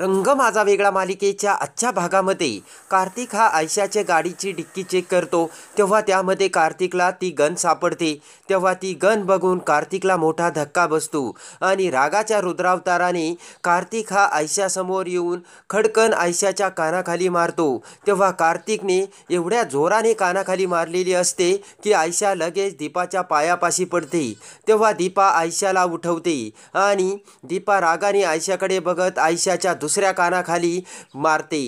रंग माझा वेगळा मालिकेच्या आजच्या भागामध्ये कार्तिक हा आयशाच्या गाडीची डिक्की चेक करतो तेव्हा त्यामध्ये कार्तिकला ती गन सापडते तेव्हा ती गन बघून कार्तिकला मोठा धक्का बसतो आणि रागाच्या रुद्रावताराने कार्तिक हा आयशासमोर येऊन खडकन आयशाच्या कानाखाली मारतो तेव्हा कार्तिकने एवढ्या जोराने कानाखाली मारलेली असते की आयशा लगेच दीपाच्या पायापाशी पडते तेव्हा दीपा आयशाला उठवते आणि दीपा रागाने आयशाकडे बघत आयशाच्या दुसऱ्या कानाखाली मारते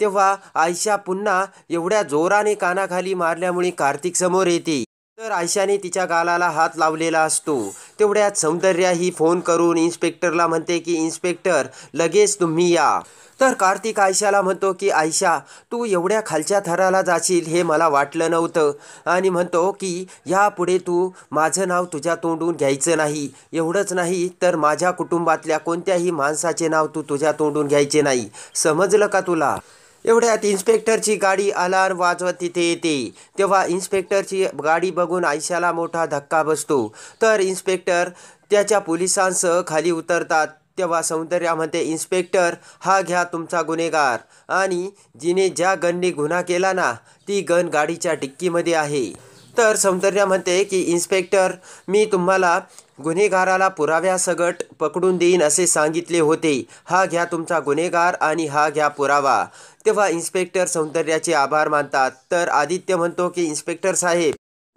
तेव्हा आयशा पुन्हा एवढ्या जोराने कानाखाली मारल्यामुळे कार्तिक समोर येते तर आयशाने तिच्या गालाला हात लावलेला असतो तेवढ्यात सौंदर्याही ही फोन करून इन्स्पेक्टरला म्हणते की इन्स्पेक्टर लगेच तुम्ही या तर कार्तिक आयशाला म्हणतो की आयशा तू एवढ्या खालच्या थराला जाशील हे मला वाटलं नव्हतं आणि म्हणतो की यापुढे तू माझं नाव तुझ्या तोंडून घ्यायचं नाही एवढंच नाही तर माझ्या कुटुंबातल्या कोणत्याही माणसाचे नाव तू तुझ्या तोंडून घ्यायचे नाही समजलं का तुला एवढ्यात इन्स्पेक्टरची गाडी अलार्म वाजवत तिथे येते तेव्हा इन्स्पेक्टरची गाडी बघून आयशाला मोठा धक्का बसतो तर इन्स्पेक्टर त्याच्या पोलिसांसह खाली उतरतात तेव्हा सौंदर्या म्हणते इन्स्पेक्टर हा घ्या तुमचा गुन्हेगार आणि जिने ज्या गनने गुन्हा केला ना ती गन गाडीच्या डिक्कीमध्ये आहे तर सौंदर्या म्हणते की इन्स्पेक्टर मी तुम्हाला गुन्हेगाराला पुराव्यासगट पकडून देईन असे सांगितले होते हा घ्या तुमचा गुन्हेगार आणि हा घ्या पुरावा तेव्हा इन्स्पेक्टर सौंदर्याचे आभार मानतात तर आदित्य म्हणतो की इन्स्पेक्टर साहेब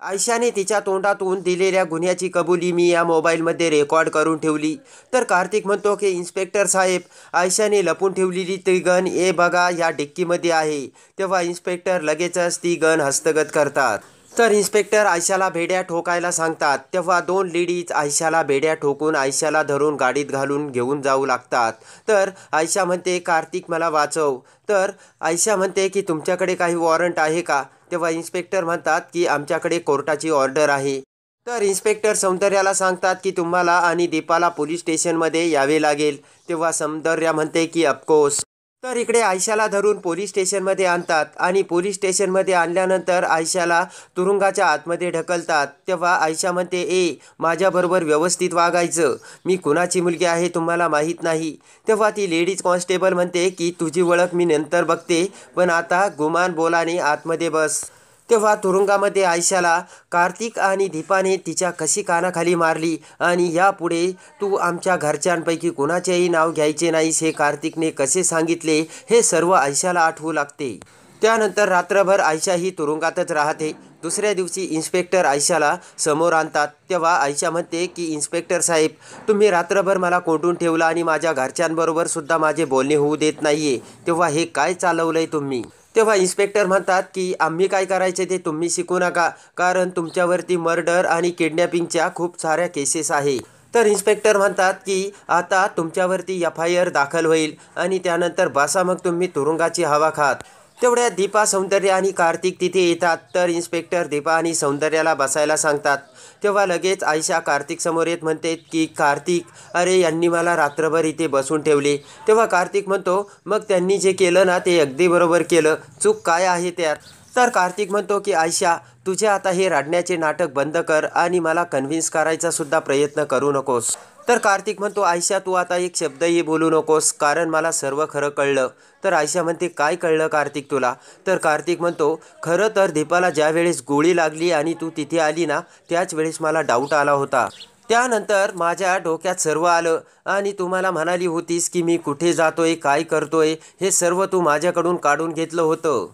आयशाने तिच्या तोंडातून दिलेल्या गुन्ह्याची कबुली मी या मोबाईलमध्ये रेकॉर्ड करून ठेवली तर कार्तिक म्हणतो की इन्स्पेक्टर साहेब आयशाने लपून ठेवलेली ती गण ए बघा या डिक्कीमध्ये आहे तेव्हा इन्स्पेक्टर लगेचच ती गण हस्तगत करतात तर इन्स्पेक्टर आयशाला भेड्या ठोकायला सांगतात तेव्हा दोन लेडीज आयशाला भेड्या ठोकून आयशाला धरून गाडीत घालून घेऊन जाऊ लागतात तर आयशा म्हणते कार्तिक मला वाचव तर आयशा म्हणते की तुमच्याकडे काही वॉरंट आहे का तेव्हा इन्स्पेक्टर म्हणतात की आमच्याकडे कोर्टाची ऑर्डर आहे तर इन्स्पेक्टर सौंदर्याला सांगतात की तुम्हाला आणि दीपाला पोलीस स्टेशनमध्ये यावे लागेल तेव्हा सौंदर्या म्हणते की अफकोर्स तर इकडे आयशाला धरून पोलीस स्टेशनमध्ये आणतात आणि पोलीस स्टेशनमध्ये आणल्यानंतर आयशाला तुरुंगाच्या आतमध्ये ढकलतात तेव्हा आयशा म्हणते ए माझ्याबरोबर व्यवस्थित वागायचं मी कुणाची मुलगी आहे तुम्हाला माहीत नाही तेव्हा ती लेडीज कॉन्स्टेबल म्हणते की तुझी ओळख मी नंतर बघते पण आता गुमान बोलाने आतमध्ये बस तेव्हा तुरुंगामध्ये आयशाला कार्तिक आणि दीपाने तिच्या कशी कानाखाली मारली आणि यापुढे तू आमच्या घरच्यांपैकी कोणाचेही नाव घ्यायचे नाहीस हे कार्तिकने कसे सांगितले हे सर्व आयशाला आठवू लागते त्यानंतर रात्रभर आयशा ही तुरुंगातच राहते दुसऱ्या दिवशी इन्स्पेक्टर आयशाला समोर आणतात तेव्हा आयशा म्हणते की इन्स्पेक्टर साहेब तुम्ही रात्रभर मला कोंडून ठेवला आणि माझ्या घरच्यांबरोबर सुद्धा माझे बोलणे होऊ देत नाहीये तेव्हा हे काय चालवलंय तुम्ही तेव्हा इन्स्पेक्टर म्हणतात की आम्ही काय करायचे ते तुम्ही शिकू नका कारण तुमच्यावरती मर्डर आणि किडनॅपिंगच्या खूप साऱ्या केसेस आहे तर इन्स्पेक्टर म्हणतात की आता तुमच्यावरती एफ आय आर दाखल होईल आणि त्यानंतर बसा मग तुम्ही तुरुंगाची हवा खात तेवढ्या दीपा सौंदर्य आणि कार्तिक तिथे येतात तर इन्स्पेक्टर दीपा आणि सौंदर्याला बसायला सांगतात तेव्हा लगेच आयशा कार्तिक समोर येत म्हणते की कार्तिक अरे यांनी मला रात्रभर इथे बसून ठेवले तेव्हा कार्तिक म्हणतो मग त्यांनी जे केलं ना ते अगदी बरोबर केलं चूक काय आहे त्यात तर कार्तिक म्हणतो की आयशा तुझे आता हे रडण्याचे नाटक बंद कर आणि मला कन्व्हिन्स करायचा सुद्धा प्रयत्न करू नकोस तर कार्तिक म्हणतो आयशा तू आता एक शब्दही बोलू नकोस कारण मला सर्व खरं कळलं तर आयशा म्हणते काय कळलं कार्तिक तुला तर कार्तिक म्हणतो खरं तर दीपाला ज्यावेळेस गोळी लागली आणि तू तिथे आली ना त्याच वेळेस मला डाऊट आला होता त्यानंतर माझ्या डोक्यात सर्व आलं आणि तुम्हाला म्हणाली होतीस की मी कुठे जातोय काय करतोय हे सर्व तू माझ्याकडून काढून घेतलं होतं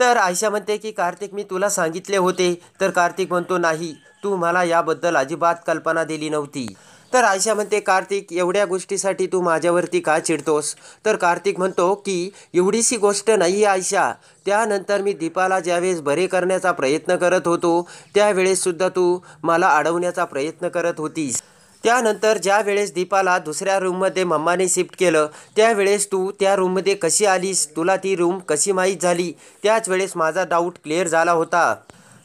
तर आयशा म्हणते की कार्तिक मी तुला सांगितले होते तर कार्तिक म्हणतो नाही तू मला याबद्दल अजिबात कल्पना दिली नव्हती तर आयशा म्हणते कार्तिक एवढ्या गोष्टीसाठी तू माझ्यावरती का चिडतोस तर कार्तिक म्हणतो की एवढीशी गोष्ट नाही आयशा त्यानंतर मी दीपाला ज्यावेळेस बरे करण्याचा प्रयत्न करत होतो त्यावेळेससुद्धा तू मला अडवण्याचा प्रयत्न करत होतीस त्यानंतर ज्या वेळेस दीपाला दुसऱ्या रूममध्ये मम्माने शिफ्ट केलं त्यावेळेस तू त्या रूममध्ये कशी आलीस तुला ती रूम कशी माहीत झाली त्याच वेळेस माझा डाऊट क्लिअर झाला होता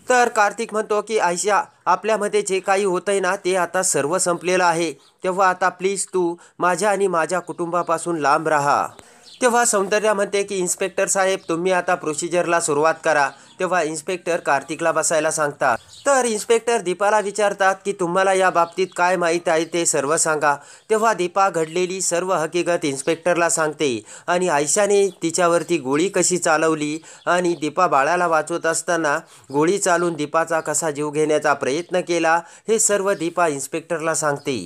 तर कार्तिक म्हणतो की आयशा आपल्यामध्ये जे काही आहे ना ते आता सर्व संपलेलं आहे तेव्हा आता प्लीज तू माझ्या आणि माझ्या कुटुंबापासून लांब राहा तेव्हा सौंदर्या म्हणते की इन्स्पेक्टर साहेब तुम्ही आता प्रोसिजरला सुरुवात करा तेव्हा इन्स्पेक्टर कार्तिकला बसायला सांगतात तर इन्स्पेक्टर दीपाला विचारतात की तुम्हाला या बाबतीत काय माहीत आहे ते सर्व सांगा तेव्हा दीपा घडलेली सर्व हकीकत इन्स्पेक्टरला सांगते आणि आयशाने तिच्यावरती गोळी कशी चालवली आणि दीपा बाळाला वाचवत असताना गोळी चालून दीपाचा कसा जीव घेण्याचा प्रयत्न केला हे सर्व दीपा इन्स्पेक्टरला सांगते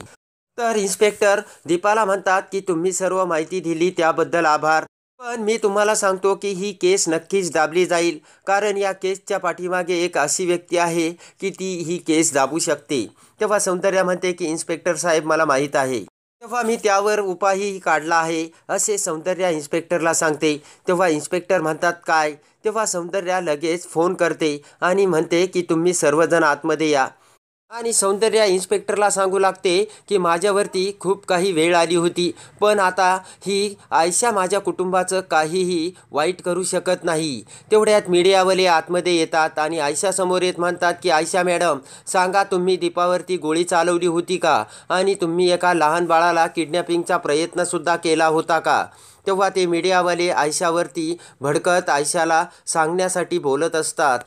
तर इन्स्पेक्टर दीपाला म्हणतात की तुम्ही सर्व माहिती दिली त्याबद्दल आभार पण मी तुम्हाला सांगतो की ही केस नक्कीच दाबली जाईल कारण या केसच्या पाठीमागे एक अशी व्यक्ती आहे की ती ही केस दाबू शकते तेव्हा सौंदर्या म्हणते की इन्स्पेक्टर साहेब मला माहीत आहे तेव्हा मी त्यावर उपायही काढला आहे असे सौंदर्या इन्स्पेक्टरला सांगते तेव्हा इन्स्पेक्टर म्हणतात काय तेव्हा सौंदर्या लगेच फोन करते आणि म्हणते की तुम्ही सर्वजण आतमध्ये या आणि सौंदर्य इन्स्पेक्टरला सांगू लागते की माझ्यावरती खूप काही वेळ आली होती पण आता ही आयशा माझ्या कुटुंबाचं काहीही वाईट करू शकत नाही तेवढ्यात मीडियावाले आतमध्ये येतात आणि आयशासमोर येत म्हणतात की आयशा मॅडम सांगा तुम्ही दीपावरती गोळी चालवली होती का आणि तुम्ही एका लहान बाळाला किडनॅपिंगचा प्रयत्नसुद्धा केला होता का तेव्हा ते मीडियावाले आयशावरती भडकत आयशाला सांगण्यासाठी बोलत असतात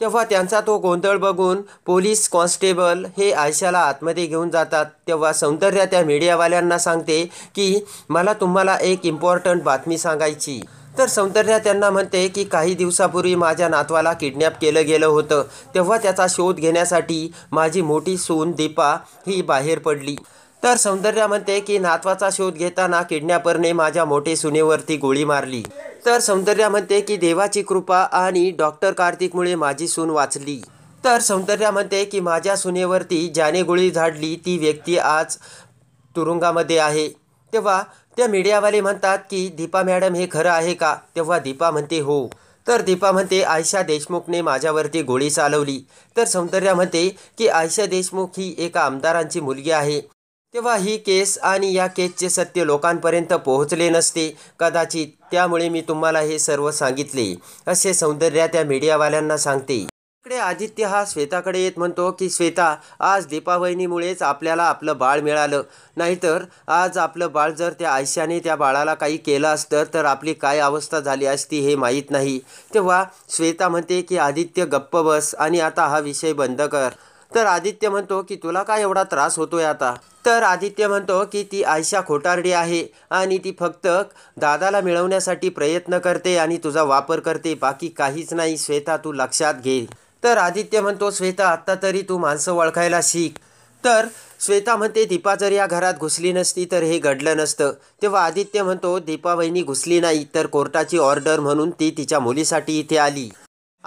तेव्हा त्यांचा तो गोंधळ बघून पोलीस कॉन्स्टेबल हे आयशाला आतमध्ये घेऊन जातात तेव्हा सौंदर्य त्या मीडियावाल्यांना सांगते की मला तुम्हाला एक इम्पॉर्टंट बातमी सांगायची तर सौंदर्या त्यांना म्हणते की काही दिवसापूर्वी माझ्या नातवाला किडनॅप केलं गेलं होतं तेव्हा त्याचा शोध घेण्यासाठी माझी मोठी सून दीपा ही बाहेर पडली तर सौंदर्या म्हणते की नातवाचा शोध घेताना किडनॅपरने माझ्या मोठे सुनेवरती गोळी मारली तर सौंदर्या म्हणते की देवाची कृपा आणि डॉक्टर कार्तिकमुळे माझी सून वाचली तर सौंदर्या म्हणते की माझ्या सुनेवरती ज्याने गोळी झाडली ती व्यक्ती आज तुरुंगामध्ये आहे तेव्हा त्या मीडियावाले म्हणतात की दीपा मॅडम हे खरं आहे का तेव्हा दीपा म्हणते हो तर दीपा म्हणते आयशा देशमुखने माझ्यावरती गोळी चालवली तर सौंदर्या म्हणते की आयशा देशमुख ही एका आमदारांची मुलगी आहे तेव्हा ही केस आणि या केसचे सत्य लोकांपर्यंत पोहोचले नसते कदाचित त्यामुळे मी तुम्हाला हे सर्व सांगितले असे सौंदर्या त्या मीडियावाल्यांना सांगते इकडे आदित्य हा श्वेताकडे येत म्हणतो की श्वेता आज दीपावलीमुळेच आपल्याला आपलं बाळ मिळालं नाहीतर आज आपलं बाळ जर त्या आयुष्याने त्या बाळाला काही केलं असतं तर आपली काय अवस्था झाली असती हे माहीत नाही तेव्हा श्वेता म्हणते की आदित्य गप्प बस आणि आता हा विषय बंद कर तर आदित्य म्हणतो की तुला काय एवढा त्रास होतोय आता तर आदित्य म्हणतो की ती आयशा खोटारडी आहे आणि ती फक्त दादाला मिळवण्यासाठी प्रयत्न करते आणि तुझा वापर करते बाकी काहीच नाही श्वेता तू लक्षात घे तर आदित्य म्हणतो श्वेता आत्ता तरी तू माणसं ओळखायला शिक तर श्वेता म्हणते दीपा जर या घरात घुसली नसती तर हे घडलं नसतं तेव्हा आदित्य म्हणतो दीपा बहिणी घुसली नाही तर कोर्टाची ऑर्डर म्हणून ती तिच्या मुलीसाठी इथे आली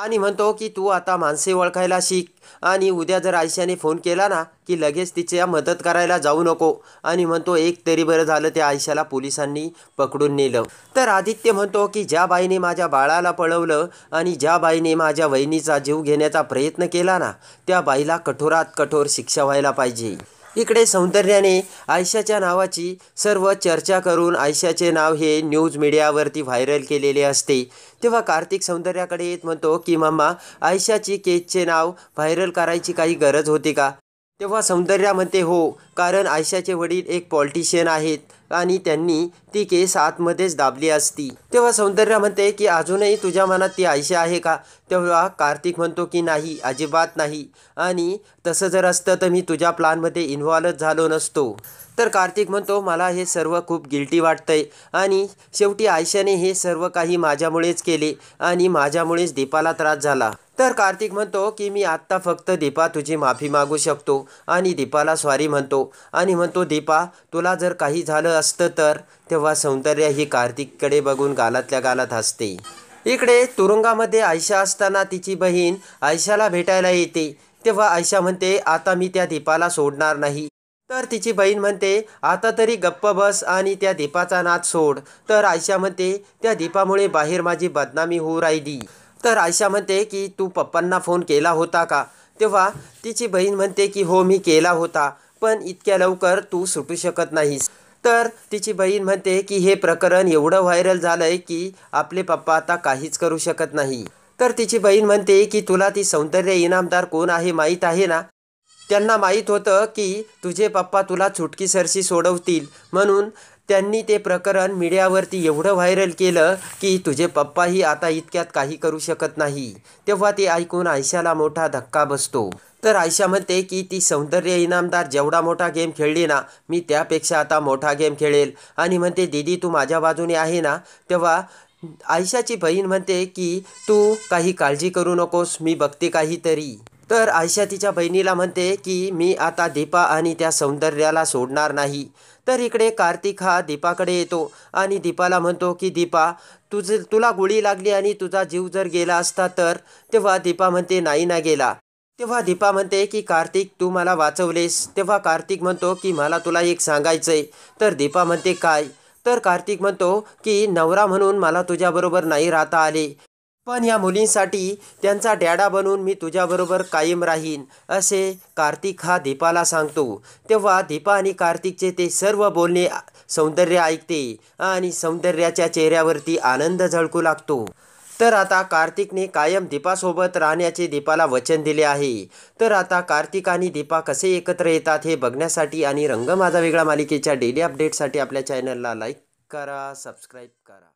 आणि म्हणतो की तू आता माणसे ओळखायला शिक आणि उद्या जर आयशाने फोन केला ना की लगेच तिच्या मदत करायला जाऊ नको आणि म्हणतो एक तरी बरं झालं त्या आयशाला पोलिसांनी पकडून नेलं तर आदित्य म्हणतो की ज्या बाईने माझ्या बाळाला पळवलं आणि ज्या बाईने माझ्या वहिनीचा जीव घेण्याचा प्रयत्न केला ना त्या बाईला कठोरात कठोर शिक्षा व्हायला पाहिजे इकडे सौंदर्याने आयशाच्या नावाची सर्व चर्चा करून आयशाचे नाव हे न्यूज मीडियावरती व्हायरल केलेले असते तेव्हा कार्तिक सौंदर्याकडे येत म्हणतो की मम्मा आयशाची केसचे नाव व्हायरल करायची काही गरज होती का तेव्हा सौंदर्या म्हणते हो कारण आयशाचे वडील एक पॉलिटिशियन आहेत आणि त्यांनी ती केस आतमध्येच दाबली असती तेव्हा सौंदर्य म्हणते की अजूनही तुझ्या मनात ती आयशा आहे का तेव्हा कार्तिक म्हणतो की नाही अजिबात नाही आणि तसं जर असतं तर मी तुझ्या प्लानमध्ये इन्व्हॉल्वच झालो नसतो तर कार्तिक म्हणतो मला हे सर्व खूप गिल्टी वाटतंय आणि शेवटी आयशाने हे सर्व काही माझ्यामुळेच केले आणि माझ्यामुळेच दीपाला त्रास झाला तर कार्तिक म्हणतो की मी आत्ता फक्त दीपा तुझी माफी मागू शकतो आणि दीपाला सॉरी म्हणतो आणि म्हणतो दीपा तुला जर काही झालं असतं तर तेव्हा सौंदर्य ही कार्तिककडे बघून गालातल्या गालात हसते इकडे तुरुंगामध्ये आयशा असताना तिची बहीण आयशाला भेटायला येते तेव्हा आयशा म्हणते आता मी त्या दीपाला सोडणार नाही तर तिची बहीण म्हणते आता तरी गप्प बस आणि त्या दीपाचा नाद सोड तर आयशा म्हणते त्या दीपामुळे बाहेर माझी बदनामी होऊ राहिली तर आयशा म्हणते की तू पप्पांना फोन केला होता का तेव्हा तिची बहीण म्हणते की हो मी केला होता पण इतक्या लवकर तू सुटू शकत नाहीस तर तिची बहीण म्हणते की हे प्रकरण एवढं व्हायरल झालंय की आपले पप्पा आता काहीच करू शकत नाही तर तिची बहीण म्हणते की तुला ती सौंदर्य इनामदार कोण आहे माहीत आहे ना त्यांना माहीत होतं की तुझे पप्पा तुला चुटकी सरशी सोडवतील म्हणून त्यांनी ते प्रकरण मीडियावरती एवढं व्हायरल केलं की तुझे पप्पाही आता इतक्यात काही करू शकत नाही तेव्हा ते ऐकून आयशाला मोठा धक्का बसतो तर आयशा म्हणते की ती सौंदर्य इनामदार जेवढा मोठा गेम खेळली ना मी त्यापेक्षा आता मोठा गेम खेळेल आणि म्हणते दीदी तू माझ्या बाजूने आहे ना तेव्हा आयशाची बहीण म्हणते की तू काही काळजी करू नकोस मी बघते काहीतरी तर आयशा तिच्या बहिणीला म्हणते की मी आता दीपा आणि त्या सौंदर्याला सोडणार नाही तर इकडे कार्तिक हा दीपाकडे येतो आणि दीपाला म्हणतो की दीपा तुझ तुला गोळी लागली आणि तुझा जीव जर गेला असता तर तेव्हा दीपा म्हणते नाही ना गेला तेव्हा दीपा म्हणते की कार्तिक तू मला वाचवलेस तेव्हा कार्तिक म्हणतो की मला तुला एक सांगायचंय तर दीपा म्हणते काय तर कार्तिक म्हणतो की नवरा म्हणून मला तुझ्याबरोबर नाही राहता आले पण या मुलींसाठी त्यांचा डॅडा बनून मी तुझ्याबरोबर कायम राहीन असे कार्तिक हा दीपाला सांगतो तेव्हा दीपा आणि कार्तिकचे ते सर्व बोलणे सौंदर्य ऐकते आणि सौंदर्याच्या चेहऱ्यावरती आनंद झळकू लागतो तर आता कार्तिकने कायम दीपासोबत राहण्याचे दीपाला वचन दिले आहे तर आता कार्तिक आणि दीपा कसे एकत्र येतात हे बघण्यासाठी आणि रंग माझा वेगळा मालिकेच्या डेली अपडेटसाठी आपल्या चॅनलला लाईक करा सबस्क्राईब करा